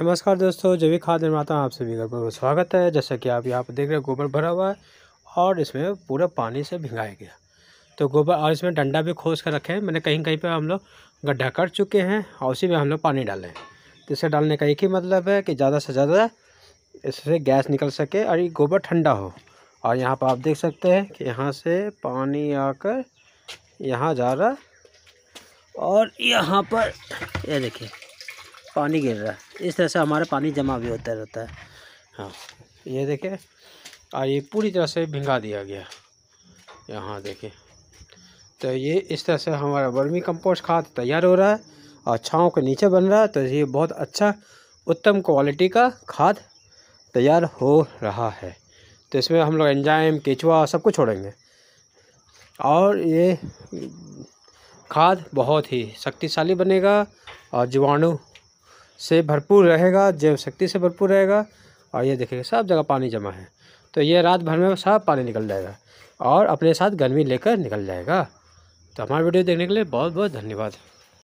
नमस्कार दोस्तों जैविक खाद निर्माता आप सभी घर पर स्वागत है जैसा कि आप यहाँ पर देख रहे हैं गोबर भरा हुआ है और इसमें पूरा पानी से भिंगाया गया तो गोबर और इसमें डंडा भी खोज कर रखे हैं मैंने कहीं कहीं पर हम लोग गड्ढा कर चुके हैं और उसी में हम लोग पानी डालें तो इसे डालने का एक ही मतलब है कि ज़्यादा से ज़्यादा इससे गैस निकल सके और ये गोबर ठंडा हो और यहाँ पर आप देख सकते हैं कि यहाँ से पानी आकर यहाँ जा रहा और यहाँ पर ये यह देखिए पानी गिर रहा है इस तरह से हमारा पानी जमा भी होता रहता है हाँ ये देखें और ये पूरी तरह से भिंगा दिया गया यहाँ देखें तो ये इस तरह से हमारा वर्मी कंपोस्ट खाद तैयार हो रहा है और छाँव के नीचे बन रहा है तो ये बहुत अच्छा उत्तम क्वालिटी का खाद तैयार हो रहा है तो इसमें हम लोग एंजाइम केचुआ सब कुछ छोड़ेंगे और ये खाद बहुत ही शक्तिशाली बनेगा और जीवाणु से भरपूर रहेगा जैव शक्ति से भरपूर रहेगा और ये देखेगा सब जगह पानी जमा है तो ये रात भर में सब पानी निकल जाएगा और अपने साथ गर्मी लेकर निकल जाएगा तो हमारा वीडियो देखने के लिए बहुत बहुत धन्यवाद